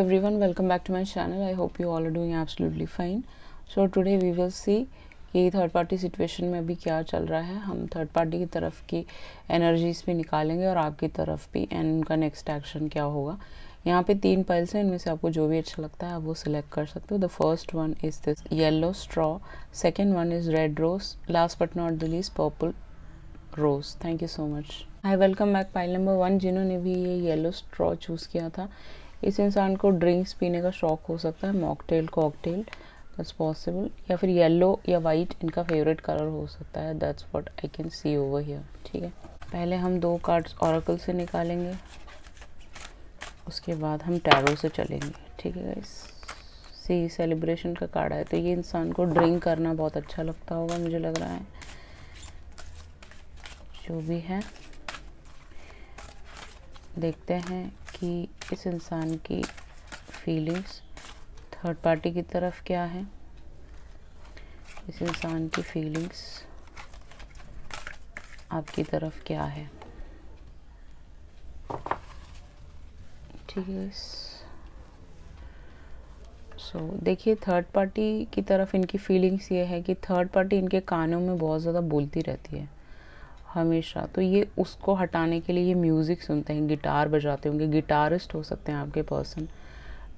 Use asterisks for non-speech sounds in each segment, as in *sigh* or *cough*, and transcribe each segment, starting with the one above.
hello everyone welcome back to my channel i hope you all are doing absolutely fine so today we will see कि third party situation में अभी क्या चल रहा है हम थर्ड पार्टी की तरफ की एनर्जीज भी निकालेंगे और आपकी तरफ भी एंड उनका नेक्स्ट एक्शन क्या होगा यहाँ पे तीन पाइल्स हैं इनमें से आपको जो भी अच्छा लगता है आप वो सिलेक्ट कर सकते हो the first one is this yellow straw second one is red rose last but not the least purple rose thank you so much I welcome back pile number one जिन्होंने भी ये येलो स्ट्रॉ चूज़ किया था इस इंसान को drinks पीने का शौक हो सकता है मॉकटेल कॉकटेल दैट्स पॉसिबल या फिर येलो या वाइट इनका फेवरेट कलर हो सकता है that's what I can see over here ठीक है पहले हम दो कार्ड्स औरकल से निकालेंगे उसके बाद हम टैरो से चलेंगे ठीक है गाइस सी सेलिब्रेशन का कार्ड है तो ये इंसान को ड्रिंक करना बहुत अच्छा लगता होगा मुझे लग रहा है जो भी है देखते हैं कि इस इंसान की फीलिंग्स थर्ड पार्टी की तरफ क्या है इस इंसान की फीलिंग्स आपकी तरफ क्या है ठीक है सो so, देखिए थर्ड पार्टी की तरफ इनकी फीलिंग्स ये है कि थर्ड पार्टी इनके कानों में बहुत ज़्यादा बोलती रहती है हमेशा तो ये उसको हटाने के लिए ये म्यूज़िक सुनते हैं गिटार बजाते होंगे गिटारिस्ट हो सकते हैं आपके पर्सन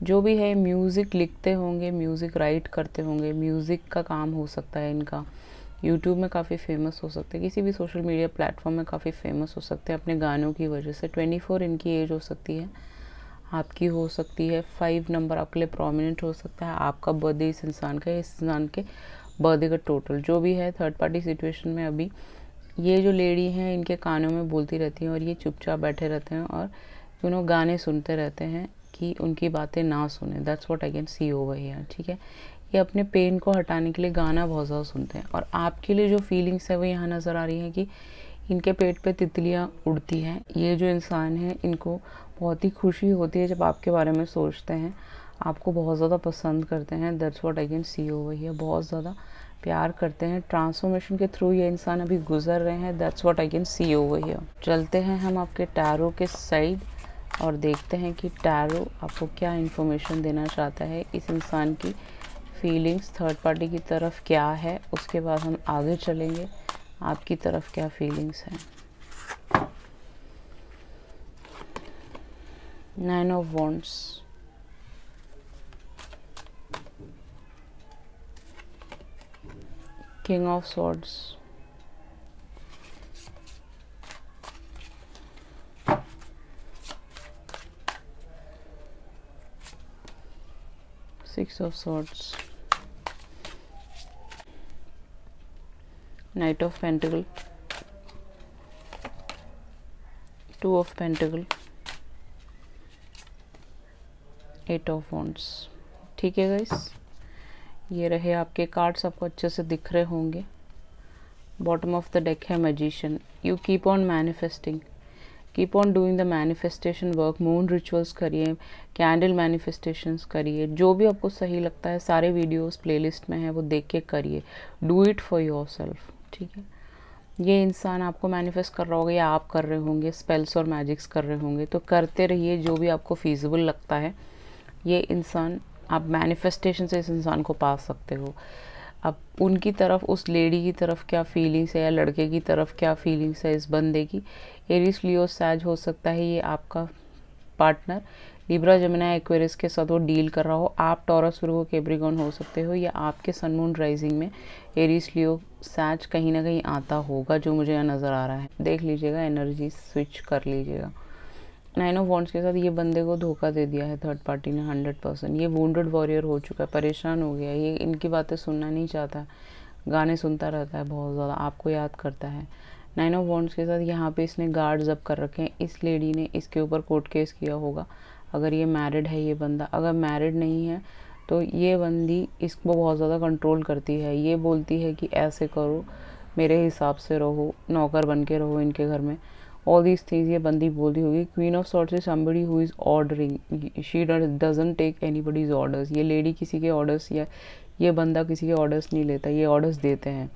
जो भी है म्यूज़िक लिखते होंगे म्यूज़िक राइट करते होंगे म्यूज़िक का काम हो सकता है इनका यूट्यूब में काफ़ी फेमस हो सकते हैं किसी भी सोशल मीडिया प्लेटफॉर्म में काफ़ी फेमस हो सकते हैं अपने गानों की वजह से ट्वेंटी फोर इनकी एज हो सकती है आपकी हो सकती है फाइव नंबर आपके लिए प्रोमिनेंट हो सकता है आपका बर्थडे इस इंसान का इस इंसान के बर्थडे का टोटल जो भी है थर्ड पार्टी सिचुएशन में अभी ये जो लेडी हैं इनके कानों में बोलती रहती हैं और ये चुपचाप बैठे रहते हैं और नो गाने सुनते रहते हैं कि उनकी बातें ना सुने that's what I can see over here ठीक है ये अपने पेन को हटाने के लिए गाना बहुत ज़्यादा सुनते हैं और आपके लिए जो फीलिंग्स है वो यहाँ नज़र आ रही हैं कि इनके पेट पे तितलियाँ उड़ती हैं ये जो इंसान है इनको बहुत ही खुशी होती है जब आपके बारे में सोचते हैं आपको बहुत ज़्यादा पसंद करते हैं that's what I can see over here बहुत ज़्यादा प्यार करते हैं ट्रांसफॉर्मेशन के थ्रू ये इंसान अभी गुजर रहे हैं that's what I can see over here चलते हैं हम आपके टैरो के साइड और देखते हैं कि टैरो आपको क्या इन्फॉर्मेशन देना चाहता है इस इंसान की फीलिंग्स थर्ड पार्टी की तरफ क्या है उसके बाद हम आगे चलेंगे आपकी तरफ क्या फीलिंग्स हैं nine of wands king of swords six of swords knight of pentacle two of pentacle Eight of Wands. ठीक है गाइस ये रहे आपके कार्ड्स आपको अच्छे से दिख रहे होंगे बॉटम ऑफ द डेक है magician you keep on manifesting keep on doing the manifestation work moon rituals करिए कैंडल मैनिफेस्टेशंस करिए जो भी आपको सही लगता है सारे वीडियोस प्लेलिस्ट में है वो देख के करिए do it for yourself ठीक है ये इंसान आपको मैनिफेस्ट कर रहा होगा या आप कर रहे होंगे स्पेल्स और मैजिक्स कर रहे होंगे तो करते रहिए जो भी आपको फीजिबल लगता है ये इंसान आप मैनिफेस्टेशन से इस इंसान को पा सकते हो अब उनकी तरफ उस लेडी की तरफ क्या फीलिंग्स है या लड़के की तरफ क्या फीलिंग्स है इस बंदे की एरिस लियो सैज हो सकता है ये आपका पार्टनर लिब्रा जमुना एक्वेरिस के साथ वो डील कर रहा हो आप टॉरस हो केब्रिगोन हो सकते हो या आपके सनमून राइजिंग में एरिस लियो सैज कहीं ना कहीं आता होगा जो मुझे नज़र आ रहा है देख लीजिएगा एनर्जी स्विच कर लीजिएगा नाइन ऑफ वॉन्ट्स के साथ ये बंदे को धोखा दे दिया है थर्ड पार्टी ने हंड्रेड परसेंट ये वोंडेड वॉरियर हो चुका है परेशान हो गया है ये इनकी बातें सुनना नहीं चाहता गाने सुनता रहता है बहुत ज़्यादा आपको याद करता है नाइन ऑफ वॉन्ट्स के साथ यहाँ पे इसने गार्ड्स अप कर रखे हैं इस लेडी ने इसके ऊपर कोर्ट केस किया होगा अगर ये मैरिड है ये बंदा अगर मैरिड नहीं है तो ये बंदी इसको बहुत ज़्यादा कंट्रोल करती है ये बोलती है कि ऐसे करो मेरे हिसाब से रहो नौकर बन के रहो इनके घर में ऑल दीज थिंग्स ये बंदी बोल रही होगी queen of swords is somebody who is ordering she doesn't take anybody's orders ये लेडी किसी के ऑर्डर्स या ये बंदा किसी के ऑर्डर्स नहीं लेता ये ऑर्डर्स देते हैं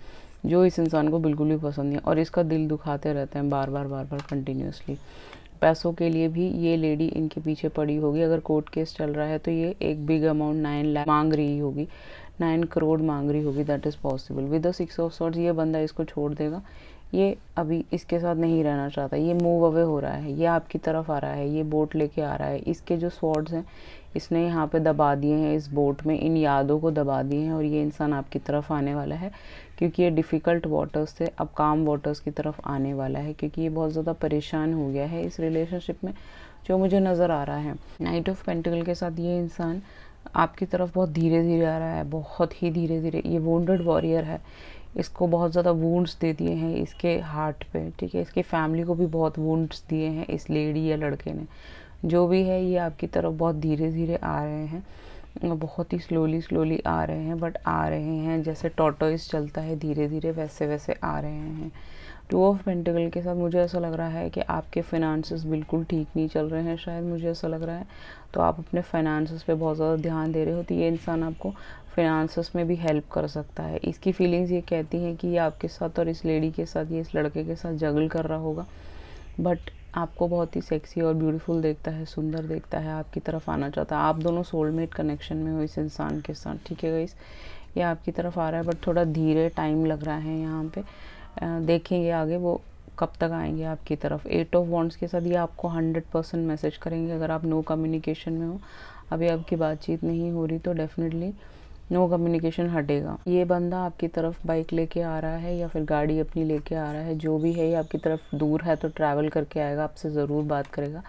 जो इस इंसान को बिल्कुल भी पसंद नहीं और इसका दिल दुखाते रहते हैं बार बार बार बार कंटिन्यूसली पैसों के लिए भी ये लेडी इनके पीछे पड़ी होगी अगर कोर्ट केस चल रहा है तो ये एक बिग अमाउंट नाइन लाख मांग रही होगी नाइन करोड़ मांग रही होगी that is possible with the six of swords ये बंदा इसको छोड़ देगा ये अभी इसके साथ नहीं रहना चाहता ये मूव अवे हो रहा है ये आपकी तरफ आ रहा है ये बोट लेके आ रहा है इसके जो स्वॉर्ड्स हैं इसने यहाँ पे दबा दिए हैं इस बोट में इन यादों को दबा दिए हैं और ये इंसान आपकी तरफ आने वाला है क्योंकि ये डिफ़िकल्ट वाटर्स से अब काम वाटर्स की तरफ आने वाला है क्योंकि ये बहुत ज़्यादा परेशान हो गया है इस रिलेशनशिप में जो मुझे नज़र आ रहा है नाइट ऑफ पेंटिकल के साथ ये इंसान आपकी तरफ बहुत धीरे धीरे आ रहा है बहुत ही धीरे धीरे ये वोंडेड वॉरियर है इसको बहुत ज़्यादा वूंड्स दे दिए हैं इसके हार्ट पे ठीक है इसकी फैमिली को भी बहुत वूंड्स दिए हैं इस लेडी या लड़के ने जो भी है ये आपकी तरफ बहुत धीरे धीरे आ रहे हैं बहुत ही स्लोली स्लोली आ रहे हैं बट आ रहे हैं जैसे टोटोइस चलता है धीरे धीरे वैसे वैसे आ रहे हैं टू ऑफ पेंटिकल के साथ मुझे ऐसा लग रहा है कि आपके फिनांस बिल्कुल ठीक नहीं चल रहे हैं शायद मुझे ऐसा लग रहा है तो आप अपने फाइनेंस पे बहुत ज़्यादा ध्यान दे रहे हो तो ये इंसान आपको फिनांसस में भी हेल्प कर सकता है इसकी फीलिंग्स ये कहती हैं कि ये आपके साथ और इस लेडी के साथ ये इस लड़के के साथ जगल कर रहा होगा बट आपको बहुत ही सेक्सी और ब्यूटीफुल देखता है सुंदर देखता है आपकी तरफ आना चाहता है आप दोनों सोलमेट कनेक्शन में हो इस इंसान के साथ ठीक है गाइस ये आपकी तरफ आ रहा है बट थोड़ा धीरे टाइम लग रहा है यहाँ पे देखेंगे आगे वो कब तक आएंगे आपकी तरफ एट ऑफ वॉन्ट्स के साथ ये आपको हंड्रेड परसेंट मैसेज करेंगे अगर आप नो कम्युनिकेशन में हो अभी आपकी बातचीत नहीं हो रही तो डेफिनेटली नो कम्युनिकेशन हटेगा ये बंदा आपकी तरफ बाइक लेके आ रहा है या फिर गाड़ी अपनी लेके आ रहा है जो भी है ये आपकी तरफ दूर है तो ट्रैवल करके आएगा आपसे ज़रूर बात करेगा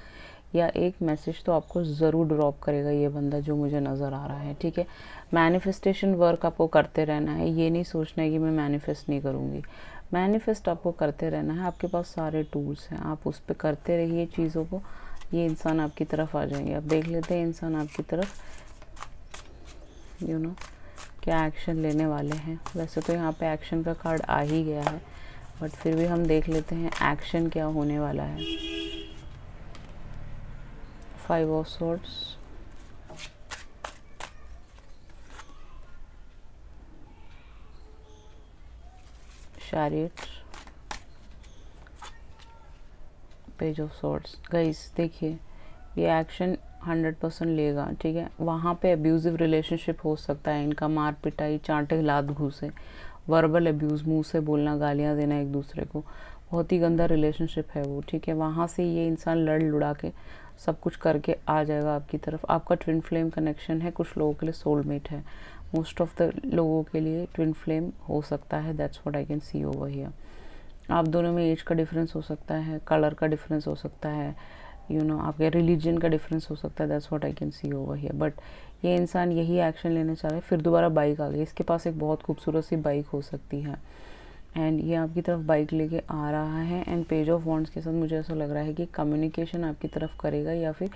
या एक मैसेज तो आपको ज़रूर ड्रॉप करेगा ये बंदा जो मुझे नज़र आ रहा है ठीक है मैनिफेस्टेशन वर्क आपको करते रहना है ये नहीं सोचना है कि मैं मैनिफेस्ट नहीं करूँगी मैनिफेस्ट आपको करते रहना है आपके पास सारे टूल्स हैं आप उस पर करते रहिए चीज़ों को ये इंसान आपकी तरफ आ जाएंगे आप देख लेते हैं इंसान आपकी तरफ यू you नो know, क्या एक्शन लेने वाले हैं वैसे तो यहाँ पे एक्शन का कार्ड आ ही गया है बट फिर भी हम देख लेते हैं एक्शन क्या होने वाला है five of swords chariot page of swords guys देखिए ये एक्शन हंड्रेड परसेंट लेगा ठीक है वहाँ पे अब्यूज़िव रिलेशनशिप हो सकता है इनका मार पिटाई चांटे लात घूसे वर्बल अब्यूज़ मुँह से बोलना गालियाँ देना एक दूसरे को बहुत ही गंदा रिलेशनशिप है वो ठीक है वहाँ से ये इंसान लड़ लुड़ा के सब कुछ करके आ जाएगा आपकी तरफ आपका ट्विन फ्लेम कनेक्शन है कुछ लोगों के लिए सोलमेट है मोस्ट ऑफ द लोगों के लिए ट्विन फ्लेम हो सकता है that's what I can see over here आप दोनों में एज का डिफरेंस हो सकता है कलर का डिफरेंस हो सकता है यू नो आपके रिलीजन का डिफरेंस हो सकता है that's what I can see over here but ये इंसान यही एक्शन लेना चाह रहा है फिर दोबारा बाइक आ गई इसके पास एक बहुत खूबसूरत सी बाइक हो सकती है एंड ये आपकी तरफ बाइक लेके आ रहा है एंड पेज ऑफ वॉन्ट्स के साथ मुझे ऐसा लग रहा है कि कम्युनिकेशन आपकी तरफ करेगा या फिर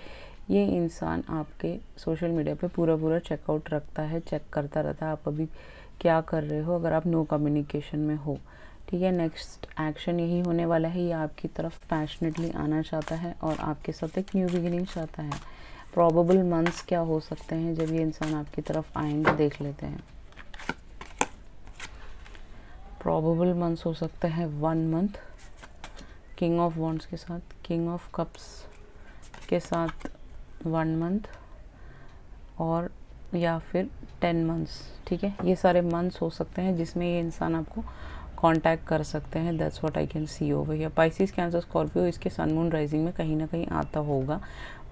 ये इंसान आपके सोशल मीडिया पे पूरा पूरा चेकआउट रखता है चेक करता रहता है आप अभी क्या कर रहे हो अगर आप नो कम्युनिकेशन में हो ठीक है नेक्स्ट एक्शन यही होने वाला है ये आपकी तरफ पैशनेटली आना चाहता है और आपके साथ एक न्यू बिगिनिंग चाहता है प्रॉबेबल मंथ्स क्या हो सकते हैं जब ये इंसान आपकी तरफ आएंगे देख लेते हैं प्रॉबेबल मंथ्स हो सकते हैं one month king of wands के साथ किंग ऑफ कप्स के साथ वन मंथ और या फिर टेन मंथ्स ठीक है ये सारे मंथ्स हो सकते हैं जिसमें ये इंसान आपको कांटेक्ट कर सकते हैं that's what I can see over here Pisces Cancer Scorpio इसके सनमून राइजिंग में कहीं ना कहीं आता होगा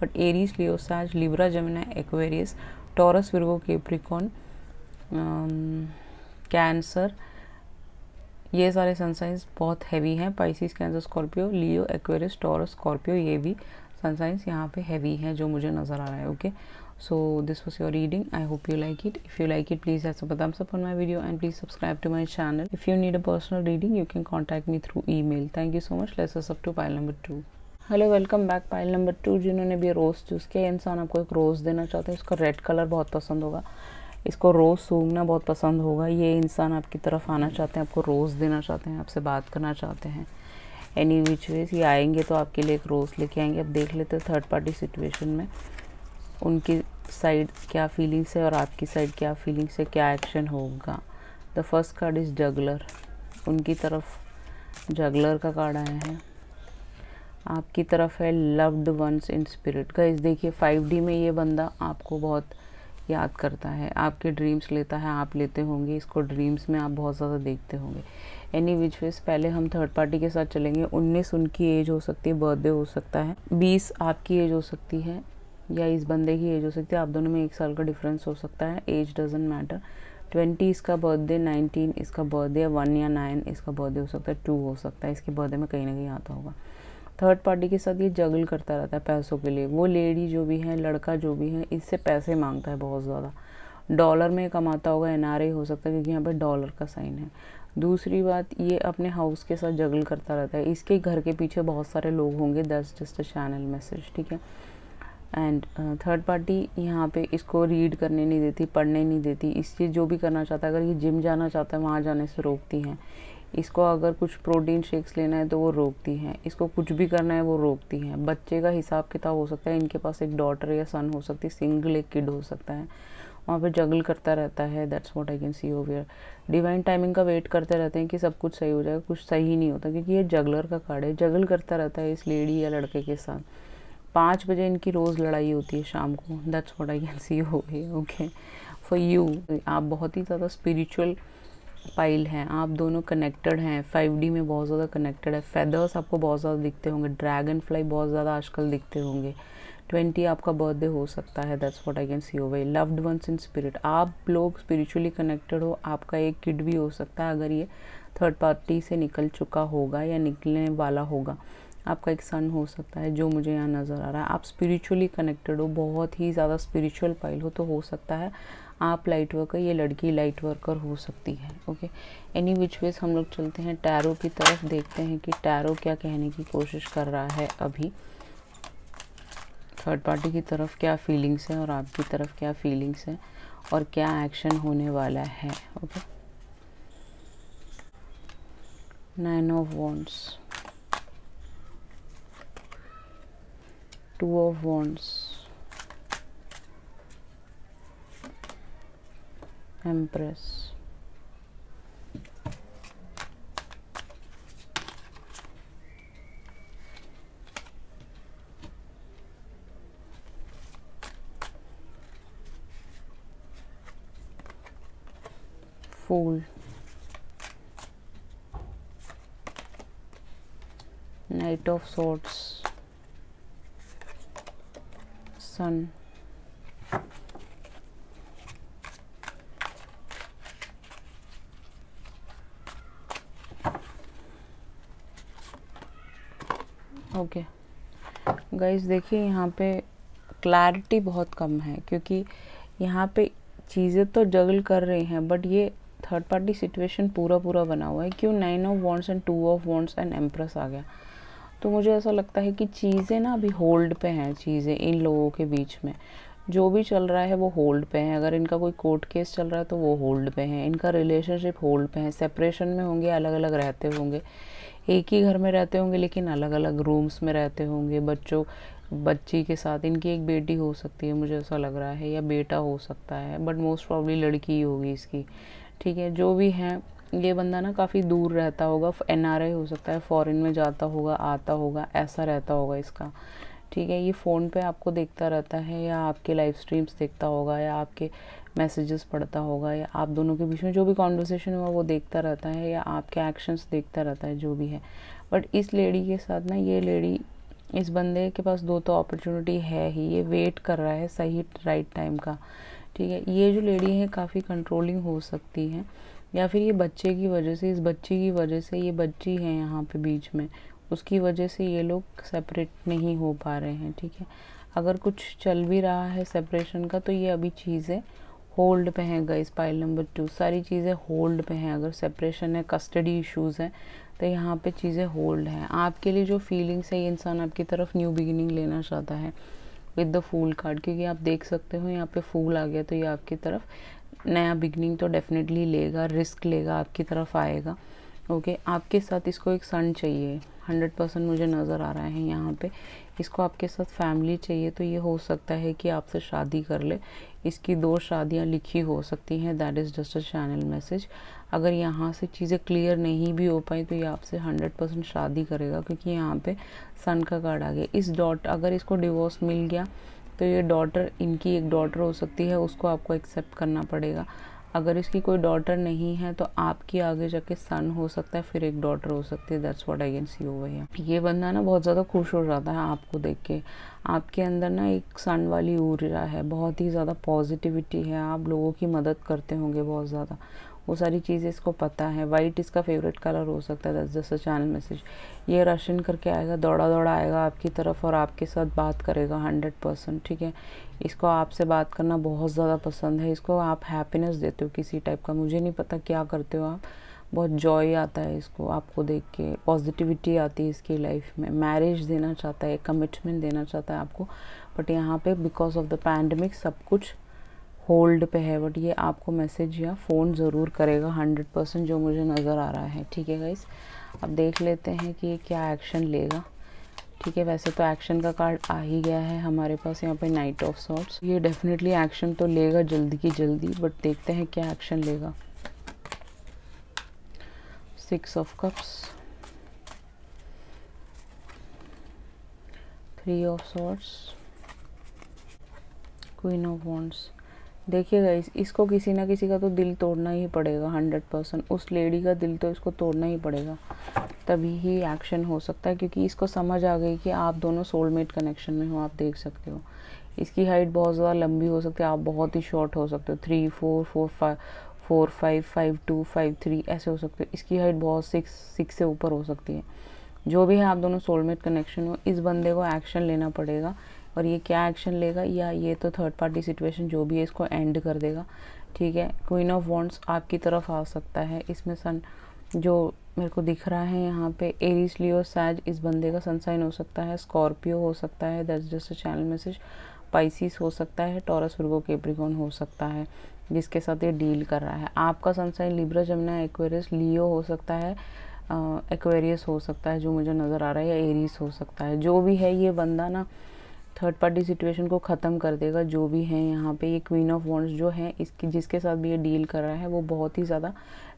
but Aries Leo Sag Libra Gemini Aquarius Taurus Virgo Capricorn Cancer ये सारे सनसाइंस बहुत हैवी हैं Pisces Cancer Scorpio Leo Aquarius Taurus Scorpio ये भी सनसाइंस यहाँ पे हैवी हैं जो मुझे नज़र आ रहा है okay okay? so this was your reading i hope you like it if you like it please have a thumbs up on my video and please subscribe to my channel if you need a personal reading you can contact me through email thank you so much let's us up to pile number 2 hello welcome back pile number two जिन्होंने भी रोज़ choose किया इंसान आपको एक रोज़ देना चाहते हैं उसका रेड कलर बहुत पसंद होगा इसको रोज़ सूंघना बहुत पसंद होगा ये इंसान आपकी तरफ आना चाहते हैं आपको रोज़ देना चाहते हैं आपसे बात करना चाहते हैं एनी विच वेज ये आएंगे तो आपके लिए एक रोज़ लेके आएंगे अब देख लेते हैं थर्ड पार्टी सिचुएशन में उनकी साइड क्या फीलिंग्स है और आपकी साइड क्या फीलिंग्स है क्या एक्शन होगा the first card is juggler उनकी तरफ जगलर का कार्ड आया है आपकी तरफ है लव्ड वंस इन स्पिरिट का इस देखिए फाइव डी में ये बंदा आपको बहुत याद करता है आपके ड्रीम्स लेता है आप लेते होंगे इसको ड्रीम्स में आप बहुत ज़्यादा देखते होंगे एनी विच वेज पहले हम थर्ड पार्टी के साथ चलेंगे उन्नीस उनकी एज हो सकती है बर्थडे हो सकता है बीस आपकी एज हो सकती है या इस बंदे की एज हो सकती है आप दोनों में एक साल का डिफरेंस हो सकता है एज डजेंट मैटर ट्वेंटी इसका बर्थडे नाइनटीन इसका बर्थडे वन या नाइन इसका बर्थडे हो सकता है टू हो सकता है इसके बर्थडे में कहीं ना कहीं आता होगा थर्ड पार्टी के साथ ये जगल करता रहता है पैसों के लिए वो लेडी जो भी है लड़का जो भी है इससे पैसे मांगता है बहुत ज़्यादा डॉलर में कमाता होगा एन हो सकता है क्योंकि यहाँ पर डॉलर का साइन है दूसरी बात ये अपने हाउस के साथ जगल करता रहता है इसके घर के पीछे बहुत सारे लोग होंगे दस जस्ट अ चैनल मैसेज ठीक है एंड थर्ड पार्टी यहाँ पे इसको रीड करने नहीं देती पढ़ने नहीं देती इसलिए जो भी करना चाहता है अगर ये जिम जाना चाहता है वहाँ जाने से रोकती हैं इसको अगर कुछ प्रोटीन शेक्स लेना है तो वो रोकती हैं इसको कुछ भी करना है वो रोकती हैं बच्चे का हिसाब किताब हो सकता है इनके पास एक डॉटर या सन हो सकती है सिंगल एक किड हो सकता है वहाँ पर जगल करता रहता है that's what I can see over divine timing का वेट करते रहते हैं कि सब कुछ सही हो जाएगा कुछ सही नहीं होता क्योंकि ये जगलर का कार्ड है जगल करता रहता है इस लेडी या लड़के के साथ पाँच बजे इनकी रोज़ लड़ाई होती है शाम को that's what I can see हो ओके फॉर यू आप बहुत ही ज़्यादा स्पिरिचुअल पाइल हैं आप दोनों कनेक्टेड हैं फाइव डी में बहुत ज़्यादा कनेक्टेड है फेदर्स आपको बहुत ज़्यादा दिखते होंगे ड्रैगन फ्लाई बहुत ज़्यादा आजकल दिखते होंगे ट्वेंटी आपका बर्थडे हो सकता है that's what I can see over loved ones in spirit आप लोग स्पिरिचुअली कनेक्टेड हो आपका एक किड भी हो सकता है अगर ये थर्ड पार्टी से निकल चुका होगा या निकलने वाला होगा आपका एक सन हो सकता है जो मुझे यहाँ नज़र आ रहा है आप स्पिरिचुअली कनेक्टेड हो बहुत ही ज़्यादा स्पिरिचुअल पाइल हो तो हो सकता है आप लाइट वर्कर ये लड़की लाइट वर्कर हो सकती है ओके एनी विच वेज हम लोग चलते हैं टैरो की तरफ देखते हैं कि टैरो क्या कहने की कोशिश कर रहा है अभी थर्ड पार्टी की तरफ क्या फीलिंग्स हैं और आपकी तरफ क्या फीलिंग्स हैं और क्या एक्शन होने वाला है okay nine of wands two of wands empress fool knight of swords son okay guys देखिए यहाँ पे क्लैरिटी बहुत कम है क्योंकि यहाँ पे चीज़ें तो जगल कर रहे हैं बट ये थर्ड पार्टी सिचुएशन पूरा पूरा बना हुआ है क्यों nine of wands and two of wands and empress आ गया तो मुझे ऐसा लगता है कि चीज़ें ना अभी होल्ड पे हैं चीज़ें इन लोगों के बीच में जो भी चल रहा है वो होल्ड पे हैं अगर इनका कोई कोर्ट केस चल रहा है तो वो होल्ड पे हैं इनका रिलेशनशिप होल्ड पे है सेपरेशन में होंगे अलग अलग रहते होंगे एक ही घर में रहते होंगे लेकिन अलग अलग रूम्स में रहते होंगे बच्चों बच्ची के साथ इनकी एक बेटी हो सकती है मुझे ऐसा लग रहा है या बेटा हो सकता है बट मोस्ट प्रॉब्ली लड़की ही होगी इसकी ठीक है जो भी हैं ये बंदा ना काफ़ी दूर रहता होगा एन हो सकता है फ़ॉरन में जाता होगा आता होगा ऐसा रहता होगा इसका ठीक है ये फ़ोन पे आपको देखता रहता है या आपके लाइव स्ट्रीम्स देखता होगा या आपके मैसेजेस पढ़ता होगा या आप दोनों के बीच में जो भी कॉन्वर्सेशन हुआ वो देखता रहता है या आपके एक्शंस देखता रहता है जो भी है बट इस लेडी के साथ ना ये लेडी इस बंदे के पास दो तो अपॉर्चुनिटी है ही ये वेट कर रहा है सही राइट टाइम का ठीक है ये जो लेडी है काफ़ी कंट्रोलिंग हो सकती है या फिर ये बच्चे की वजह से इस बच्ची की वजह से ये बच्ची है यहाँ पे बीच में उसकी वजह से ये लोग सेपरेट नहीं हो पा रहे हैं ठीक है अगर कुछ चल भी रहा है सेपरेशन का तो ये अभी चीज़ें होल्ड पे हैं गई पाइल नंबर टू सारी चीज़ें होल्ड पे हैं अगर सेपरेशन है कस्टडी इश्यूज़ हैं तो यहाँ पे चीज़ें होल्ड हैं आपके लिए जो फीलिंग्स है ये इंसान आपकी तरफ न्यू बिगिनिंग लेना चाहता है विद द फूल कार्ड क्योंकि आप देख सकते हो यहाँ पे फूल आ गया तो ये आपकी तरफ नया बिगनिंग तो डेफिनेटली लेगा रिस्क लेगा आपकी तरफ आएगा ओके okay, आपके साथ इसको एक सन चाहिए हंड्रेड परसेंट मुझे नज़र आ रहा है यहाँ पे इसको आपके साथ फैमिली चाहिए तो ये हो सकता है कि आपसे शादी कर ले इसकी दो शादियाँ लिखी हो सकती हैं that is just a channel message अगर यहाँ से चीज़ें क्लियर नहीं भी हो पाई तो ये आपसे हंड्रेड परसेंट शादी करेगा क्योंकि यहाँ पे सन का कार्ड आ गया इस डॉट अगर इसको डिवोर्स मिल गया तो ये डॉटर इनकी एक डॉटर हो सकती है उसको आपको एक्सेप्ट करना पड़ेगा अगर इसकी कोई डॉटर नहीं है तो आपकी आगे जाके सन हो सकता है फिर एक डॉटर हो सकती है that's what I can see over here ये बंदा ना बहुत ज़्यादा खुश हो जाता है आपको देख के आपके अंदर ना एक सन वाली ऊर्जा है बहुत ही ज़्यादा पॉजिटिविटी है आप लोगों की मदद करते होंगे बहुत ज़्यादा वो सारी चीज़ें इसको पता है वाइट इसका फेवरेट कलर हो सकता है दस दस चैनल मैसेज ये रशियन करके आएगा दौड़ा दौड़ा आएगा आपकी तरफ और आपके साथ बात करेगा हंड्रेड परसेंट ठीक है इसको आपसे बात करना बहुत ज़्यादा पसंद है इसको आप हैप्पीनेस देते हो किसी टाइप का मुझे नहीं पता क्या करते हो आप बहुत जॉय आता है इसको आपको देख के पॉजिटिविटी आती है इसकी लाइफ में मैरिज देना चाहता है कमिटमेंट देना चाहता है आपको बट यहाँ पे बिकॉज ऑफ द पैंडमिक सब कुछ होल्ड पे है बट ये आपको मैसेज या फ़ोन ज़रूर करेगा हंड्रेड परसेंट जो मुझे नज़र आ रहा है ठीक है गाइस अब देख लेते हैं कि ये क्या एक्शन लेगा ठीक है वैसे तो एक्शन का कार्ड आ ही गया है हमारे पास यहाँ पे नाइट ऑफ सॉट्स ये डेफिनेटली एक्शन तो लेगा जल्दी की जल्दी बट देखते हैं क्या एक्शन लेगा six of cups three of swords queen of wands देखिएगा इस, इसको किसी ना किसी का तो दिल तोड़ना ही पड़ेगा हंड्रेड परसेंट उस लेडी का दिल तो इसको तोड़ना ही पड़ेगा तभी ही एक्शन हो सकता है क्योंकि इसको समझ आ गई कि आप दोनों सोलमेट कनेक्शन में हो आप देख सकते हो इसकी हाइट बहुत ज़्यादा लंबी हो सकती है आप बहुत ही शॉर्ट हो सकते हो three four four five four five five two five three ऐसे हो सकते हो इसकी हाइट बहुत सिक्स सिक्स से ऊपर हो सकती है जो भी है आप दोनों सोलमेट कनेक्शन हो इस बंदे को एक्शन लेना पड़ेगा और ये क्या एक्शन लेगा या ये तो थर्ड पार्टी सिचुएशन जो भी है इसको एंड कर देगा ठीक है क्वीन ऑफ वॉन्ट्स आपकी तरफ आ सकता है इसमें सन जो मेरे को दिख रहा है यहाँ पे एरिस लियो सैज इस बंदे का सनसाइन हो सकता है स्कॉर्पियो हो सकता है दस just channel channel message Pisces हो सकता है टॉरस वर्गो केप्रिकॉन हो सकता है जिसके साथ ये डील कर रहा है आपका sun sign Libra Gemini Aquarius Leo हो सकता है एक्वेरियस हो सकता है जो मुझे नज़र आ रहा है या एरीस हो सकता है जो भी है ये बंदा ना थर्ड पार्टी सिचुएशन को ख़त्म कर देगा जो भी है यहाँ पे ये क्वीन ऑफ वॉन्ड्स जो है इसकी जिसके साथ भी ये डील कर रहा है वो बहुत ही ज़्यादा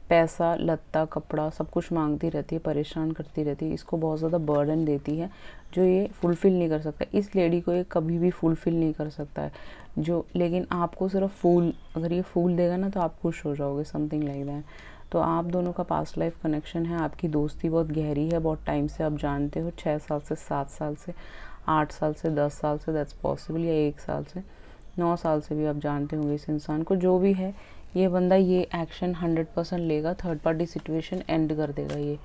पैसा लत्ता कपड़ा सब कुछ मांगती रहती है परेशान करती रहती है इसको बहुत ज़्यादा बर्डन देती है जो ये फुलफ़िल नहीं कर सकता इस लेडी को ये कभी भी फुलफ़िल नहीं कर सकता है जो लेकिन आपको सिर्फ फूल अगर ये फूल देगा ना तो आप खुश हो जाओगे समथिंग लाइक दैट तो आप दोनों का पास्ट लाइफ कनेक्शन है आपकी दोस्ती बहुत गहरी है बहुत टाइम से आप जानते हो छः साल से सात साल से आठ साल से दस साल से दैट्स पॉसिबल या एक साल से नौ साल से भी आप जानते होंगे इस इंसान को जो भी है ये बंदा ये एक्शन हंड्रेड परसेंट लेगा थर्ड पार्टी सिचुएशन एंड कर देगा ये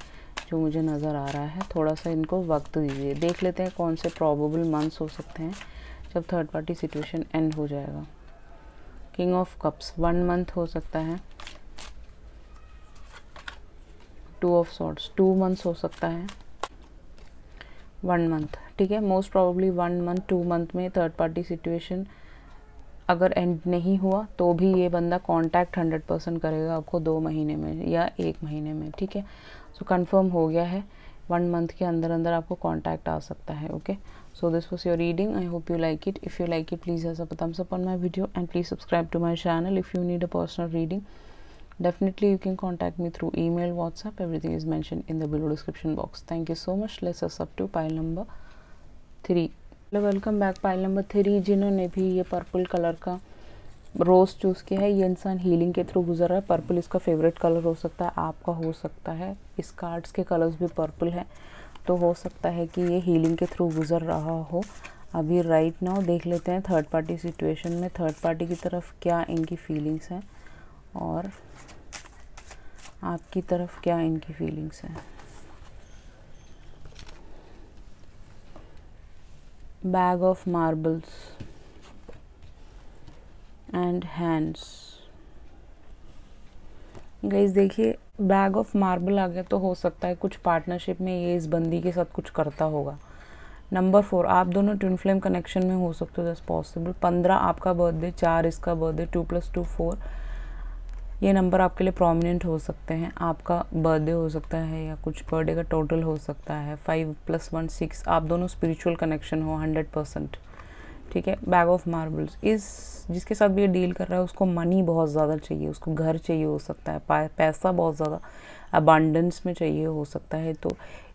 जो मुझे नज़र आ रहा है थोड़ा सा इनको वक्त दीजिए देख लेते हैं कौन से प्रॉबेबल मंथ्स हो सकते हैं जब थर्ड पार्टी सिचुएशन एंड हो जाएगा king of cups one month हो सकता है two of swords two months हो सकता है वन मंथ ठीक है most probably one month two month में थर्ड पार्टी सिचुएशन अगर एंड नहीं हुआ तो भी ये बंदा कांटेक्ट हंड्रेड परसेंट करेगा आपको दो महीने में या एक महीने में ठीक है सो so, कंफर्म हो गया है वन मंथ के अंदर अंदर आपको कांटेक्ट आ सकता है okay so this was your reading I hope you like it if you like it please has a thumbs up my video and please subscribe to my channel if you need a personal reading definitely you can contact me through email whatsapp everything is mentioned in the below description box thank you so much let's us up to pile number three welcome back pile number three जिन्होंने भी ये purple colour का रोज़ choose किया है ये इंसान healing के through गुजर रहा है पर्पल इसका फेवरेट कलर हो सकता है आपका हो सकता है इस कार्ड्स के कलर्स भी पर्पल हैं तो हो सकता है कि ये हीलिंग के थ्रू गुजर रहा हो अभी राइट नाउ देख लेते हैं थर्ड पार्टी सिचुएशन में थर्ड पार्टी की तरफ क्या इनकी फीलिंग्स हैं और आपकी तरफ क्या इनकी फीलिंग्स हैं bag of marbles and hands guys देखिए बैग ऑफ मार्बल आ गया तो हो सकता है कुछ पार्टनरशिप में ये इस बंदी के साथ कुछ करता होगा नंबर फोर आप दोनों ट्विन फ्लेम कनेक्शन में हो सकते हो दस पॉसिबल पंद्रह आपका बर्थडे चार इसका birthday two plus two four ये नंबर आपके लिए प्रोमिनेंट हो सकते हैं आपका बर्थडे हो सकता है या कुछ बर्थडे का टोटल हो सकता है फाइव प्लस वन सिक्स आप दोनों स्पिरिचुअल कनेक्शन हो हंड्रेड परसेंट ठीक है बैग ऑफ मार्बल्स इस जिसके साथ भी ये डील कर रहा है उसको मनी बहुत ज़्यादा चाहिए उसको घर चाहिए हो सकता है पैसा बहुत ज़्यादा अबांडेंस में चाहिए हो सकता है तो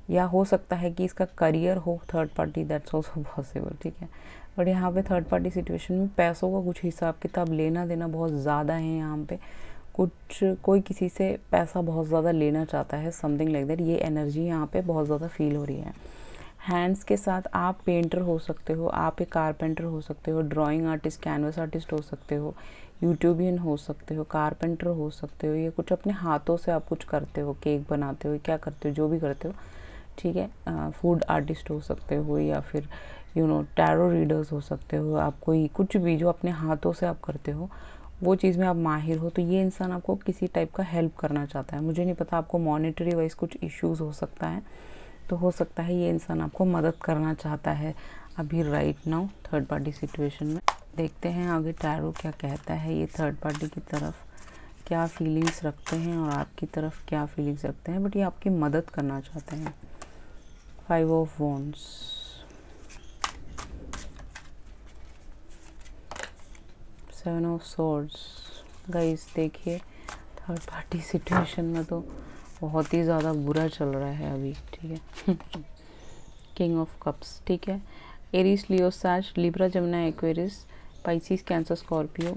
या हो सकता है कि इसका करियर हो third party that's also possible ठीक है बट यहाँ पे थर्ड पार्टी सिचुएशन में पैसों का कुछ हिसाब किताब लेना देना बहुत ज़्यादा है यहाँ पे कुछ कोई किसी से पैसा बहुत ज़्यादा लेना चाहता है समथिंग लाइक दैट ये एनर्जी यहाँ पे बहुत ज़्यादा फील हो रही है हैंड्स के साथ आप पेंटर हो सकते हो आप एक कारपेंटर हो सकते हो ड्राइंग आर्टिस्ट कैनवस आर्टिस्ट हो सकते हो यूट्यूबियन हो सकते हो कारपेंटर हो सकते हो या कुछ अपने हाथों से आप कुछ करते हो केक बनाते हो क्या करते हो जो भी करते हो ठीक है फूड आर्टिस्ट हो सकते हो या फिर यू नो टैरो रीडर्स हो सकते हो आप कोई कुछ भी जो अपने हाथों से आप करते हो वो चीज़ में आप माहिर हो तो ये इंसान आपको किसी टाइप का हेल्प करना चाहता है मुझे नहीं पता आपको मॉनिटरी वाइज कुछ इश्यूज़ हो सकता है तो हो सकता है ये इंसान आपको मदद करना चाहता है अभी right now third party situation में देखते हैं आगे टैरो क्या कहता है ये थर्ड पार्टी की तरफ क्या फीलिंग्स रखते हैं और आपकी तरफ क्या फीलिंग्स रखते हैं बट ये आपकी मदद करना चाहते हैं five of wands seven of swords guys देखिए थर्ड पार्टी सिचुएशन में तो बहुत ही ज़्यादा बुरा चल रहा है अभी ठीक है किंग ऑफ कप्स ठीक है Aries Leo Sag Libra Gemini Aquarius Pisces Cancer Scorpio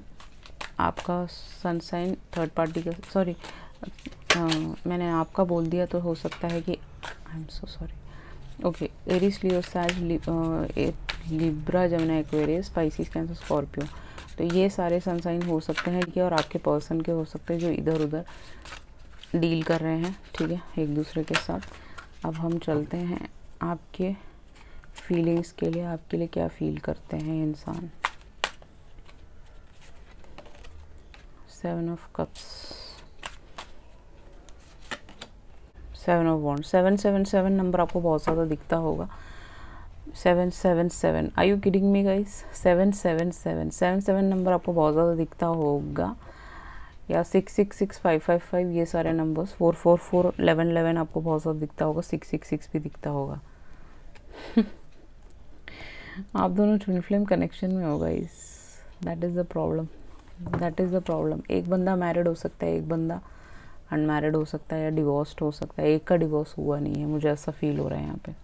आपका सनसाइन थर्ड पार्टी का सॉरी मैंने आपका बोल दिया तो हो सकता है कि I am so sorry okay Aries Leo Sag Libra Gemini Aquarius Pisces Cancer Scorpio तो ये सारे सनसाइन हो सकते हैं कि और आपके पर्सन के हो सकते हैं जो इधर उधर डील कर रहे हैं ठीक है एक दूसरे के साथ अब हम चलते हैं आपके फीलिंग्स के लिए आपके लिए क्या फील करते हैं इंसान seven of cups seven of one seven seven seven number आपको बहुत ज़्यादा दिखता होगा seven seven seven I you kidding me गई seven seven seven seven seven number आपको बहुत ज़्यादा दिखता होगा या six six six five five five ये सारे numbers four four four eleven eleven आपको बहुत ज़्यादा दिखता होगा सिक्स सिक्स सिक्स भी दिखता होगा *laughs* आप दोनों ट्विन फ्लेम कनेक्शन में होगा इस that is the problem that is the problem एक बंदा मैरिड हो सकता है एक बंदा अनमैरिड हो सकता है या डिवोर्स्ड हो सकता है एक का डिवोर्स हुआ नहीं है मुझे ऐसा फील हो रहा है यहाँ पे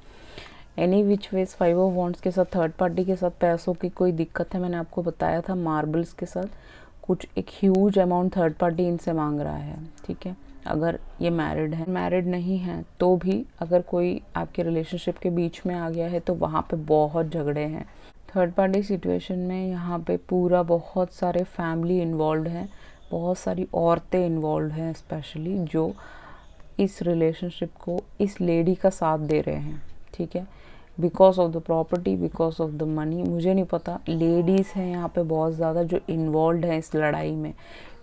any which ways five of wands के साथ थर्ड पार्टी के साथ पैसों की कोई दिक्कत है मैंने आपको बताया था मार्बल्स के साथ कुछ एक ह्यूज अमाउंट थर्ड पार्टी इनसे मांग रहा है ठीक है अगर ये मैरिड है मैरिड नहीं है तो भी अगर कोई आपके रिलेशनशिप के बीच में आ गया है तो वहाँ पे बहुत झगड़े हैं थर्ड पार्टी सिचुएशन में यहाँ पे पूरा बहुत सारे फैमिली इन्वॉल्व हैं बहुत सारी औरतें इन्वॉल्व हैं स्पेशली जो इस रिलेशनशिप को इस लेडी का साथ दे रहे हैं ठीक है because of the property because of the money मुझे नहीं पता लेडीज़ हैं यहाँ पे बहुत ज़्यादा जो इन्वॉल्व हैं इस लड़ाई में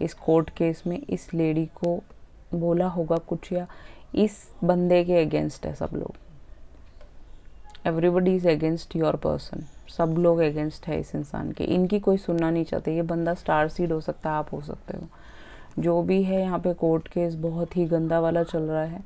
इस कोर्ट केस में इस लेडी को बोला होगा कुछ या इस बंदे के अगेंस्ट है सब लोग everybody is against your person सब लोग अगेंस्ट है इस इंसान के इनकी कोई सुनना नहीं चाहते ये बंदा स्टार सीड हो सकता है आप हो सकते हो जो भी है यहाँ पे कोर्ट केस बहुत ही गंदा वाला चल रहा है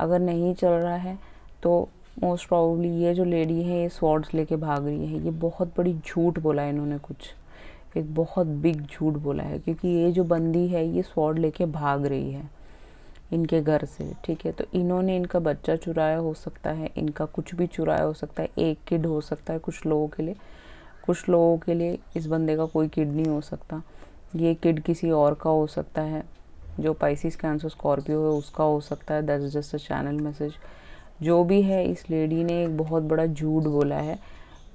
अगर नहीं चल रहा है तो मोस्ट प्रॉब्ली ये जो लेडी है ये स्वॉर्ड्स लेके भाग रही है ये बहुत बड़ी झूठ बोला है इन्होंने कुछ एक बहुत बिग झूठ बोला है क्योंकि ये जो बंदी है ये स्वॉर्ड लेके भाग रही है इनके घर से ठीक है तो इन्होंने इनका बच्चा चुराया हो सकता है इनका कुछ भी चुराया हो सकता है एक किड हो सकता है कुछ लोगों के लिए कुछ लोगों के लिए इस बंदे का कोई किड नहीं हो सकता ये किड किसी और का हो सकता है जो पाइसिस कैंसर स्कॉर्पियो है उसका हो सकता है that is just a channel message जो भी है इस लेडी ने एक बहुत बड़ा झूठ बोला है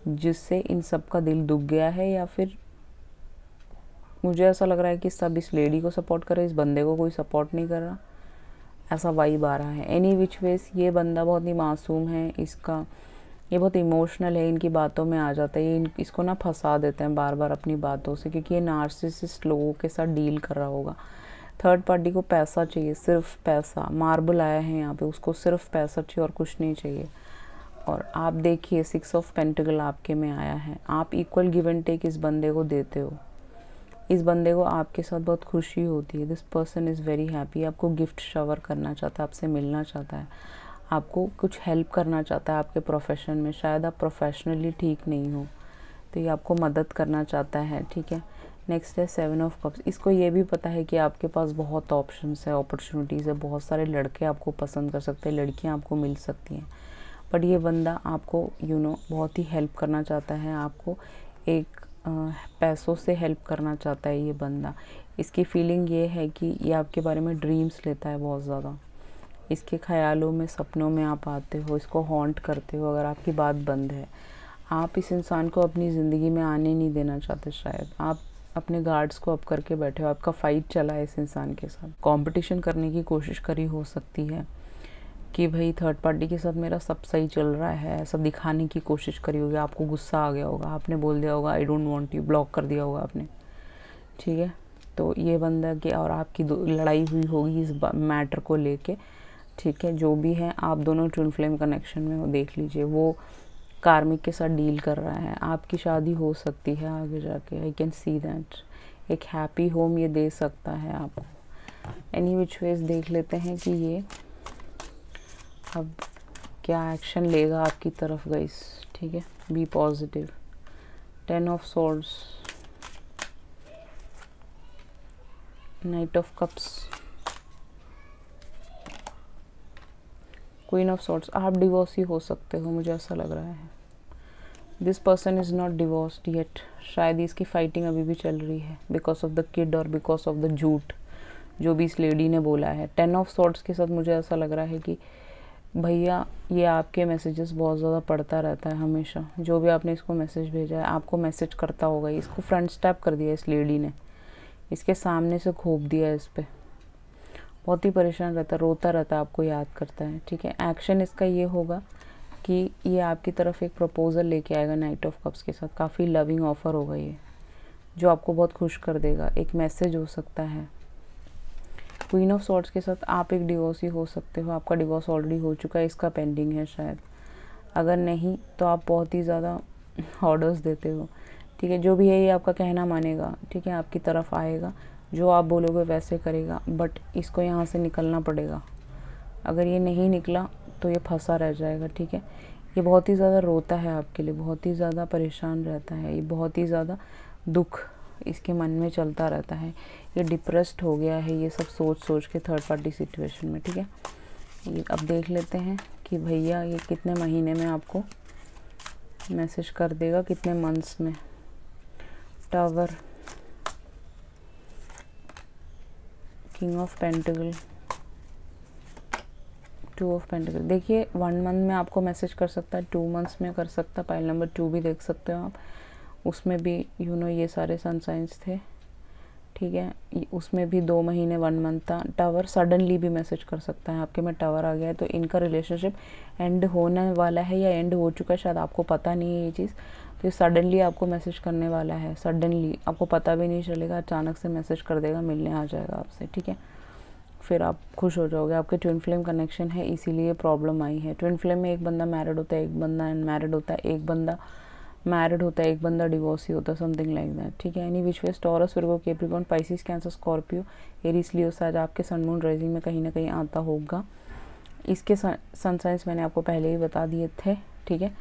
जिससे इन सब का दिल दुख गया है या फिर मुझे ऐसा लग रहा है कि सब इस लेडी को सपोर्ट कर रहे इस बंदे को कोई सपोर्ट नहीं कर रहा ऐसा वाइब आ रहा है एनी विच वेस ये बंदा बहुत ही मासूम है इसका ये बहुत इमोशनल है इनकी बातों में आ जाता है ये इन, इसको ना फंसा देते हैं बार बार अपनी बातों से क्योंकि ये नार्सिसिस्ट लोगों के साथ डील कर रहा होगा थर्ड पार्टी को पैसा चाहिए सिर्फ पैसा मार्बल आया है यहाँ पे उसको सिर्फ पैसा चाहिए और कुछ नहीं चाहिए और आप देखिए सिक्स ऑफ पेंटिकल आपके में आया है आप इक्वल गिव एंड टेक इस बंदे को देते हो इस बंदे को आपके साथ बहुत खुशी होती है this person is very happy आपको गिफ्ट शावर करना चाहता है आपसे मिलना चाहता है आपको कुछ हेल्प करना चाहता है आपके प्रोफेशन में शायद आप प्रोफेशनली ठीक नहीं हो तो ये आपको मदद करना चाहता है ठीक है नेक्स्ट है सेवन ऑफ कप्स इसको ये भी पता है कि आपके पास बहुत ऑप्शंस है अपॉर्चुनिटीज़ है बहुत सारे लड़के आपको पसंद कर सकते हैं लड़कियां आपको मिल सकती हैं बट ये बंदा आपको यू you नो know, बहुत ही हेल्प करना चाहता है आपको एक पैसों से हेल्प करना चाहता है ये बंदा इसकी फीलिंग ये है कि ये आपके बारे में ड्रीम्स लेता है बहुत ज़्यादा इसके ख्यालों में सपनों में आप आते हो इसको हॉन्ट करते हो अगर आपकी बात बंद है आप इस इंसान को अपनी ज़िंदगी में आने नहीं देना चाहते शायद आप अपने गार्ड्स को अप करके बैठे हो आपका फाइट चला है इस इंसान के साथ कंपटीशन करने की कोशिश करी हो सकती है कि भाई थर्ड पार्टी के साथ मेरा सब सही चल रहा है ऐसा दिखाने की कोशिश करी होगी आपको गुस्सा आ गया होगा आपने बोल दिया होगा I don't want you block कर दिया होगा आपने ठीक है तो ये बंदा कि और आपकी लड़ाई हुई होगी इस मैटर को लेके ठीक है जो भी है आप दोनों ट्विन फ्लेम कनेक्शन में वो देख लीजिए वो कार्मिक के साथ डील कर रहा है आपकी शादी हो सकती है आगे जाके आई कैन सी दैट एक हैप्पी होम ये दे सकता है आपको एनी विच वेज देख लेते हैं कि ये अब क्या एक्शन लेगा आपकी तरफ गई ठीक है be positive ten of swords knight of cups queen of swords आप डिवोर्स ही हो सकते हो मुझे ऐसा लग रहा है this person is not divorced yet शायद इसकी फाइटिंग अभी भी चल रही है बिकॉज ऑफ द किड और बिकॉज ऑफ द झूठ जो भी इस लेडी ने बोला है टेन ऑफ सॉर्ट्स के साथ मुझे ऐसा लग रहा है कि भैया ये आपके मैसेजेस बहुत ज़्यादा पड़ता रहता है हमेशा जो भी आपने इसको मैसेज भेजा है आपको मैसेज करता होगा इसको फ्रंट स्टैप कर दिया इस लेडी ने इसके सामने से घोप दिया इस पर बहुत ही परेशान रहता रोता रहता आपको याद करता है ठीक है एक्शन इसका ये होगा कि ये आपकी तरफ एक प्रपोज़ल लेके आएगा नाइट ऑफ कप्स के साथ काफ़ी लविंग ऑफर होगा ये जो आपको बहुत खुश कर देगा एक मैसेज हो सकता है क्वीन ऑफ सॉर्ट्स के साथ आप एक डिवोर्स ही हो सकते हो आपका डिवोर्स ऑलरेडी हो चुका है इसका पेंडिंग है शायद अगर नहीं तो आप बहुत ही ज़्यादा ऑर्डर्स *laughs* देते हो ठीक है जो भी है ये आपका कहना मानेगा ठीक है आपकी तरफ आएगा जो आप बोलोगे वैसे करेगा बट इसको यहाँ से निकलना पड़ेगा अगर ये नहीं निकला तो ये फंसा रह जाएगा ठीक है ये बहुत ही ज़्यादा रोता है आपके लिए बहुत ही ज़्यादा परेशान रहता है ये बहुत ही ज़्यादा दुख इसके मन में चलता रहता है ये डिप्रेस्ड हो गया है ये सब सोच सोच के थर्ड पार्टी सिचुएशन में ठीक है ये अब देख लेते हैं कि भैया ये कितने महीने में आपको मैसेज कर देगा कितने मंथ्स में tower king of pentacles two of pentacles देखिए वन मंथ में आपको मैसेज कर सकता है टू मंथ्स में कर सकता है पाइल नंबर टू भी देख सकते हो आप उसमें भी यू you नो know, ये सारे सनसाइंस थे ठीक है उसमें भी दो महीने वन मंथ था टावर सडनली भी मैसेज कर सकता है आपके में टावर आ गया है तो इनका रिलेशनशिप एंड होने वाला है या एंड हो चुका है शायद आपको पता नहीं है ये चीज़ तो सडनली आपको मैसेज करने वाला है सडनली आपको पता भी नहीं चलेगा अचानक से मैसेज कर देगा मिलने आ जाएगा आपसे ठीक है फिर आप खुश हो जाओगे आपके ट्विन फ्लेम कनेक्शन है इसीलिए प्रॉब्लम आई है ट्विन फ्लेम में एक बंदा मैरिड होता है एक बंदा अनमैरिड होता है एक बंदा मैरिड होता है एक बंदा डिवोर्स ही होता है समथिंग लाइक दैट ठीक है any which ways Taurus Virgo Capricorn Pisces Cancer Scorpio Aries Leo शायद आपके सनमून राइजिंग में कहीं ना कहीं आता होगा इसके सनसाइंस मैंने आपको पहले ही बता दिए थे ठीक है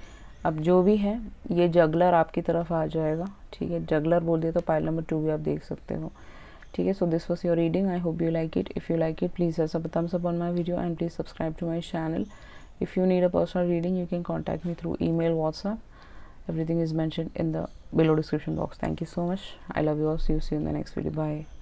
अब जो भी है ये जगलर आपकी तरफ आ जाएगा ठीक है जगलर बोल दिया तो पायल नंबर टू भी आप देख सकते हो ठीक है so this was your reading I hope you like it if you like it please ऐसा बताम सब on my video and please subscribe to my channel if you need a personal reading you can contact me through email WhatsApp everything is mention in the below description box thank you so much I love you all see you see in the next video bye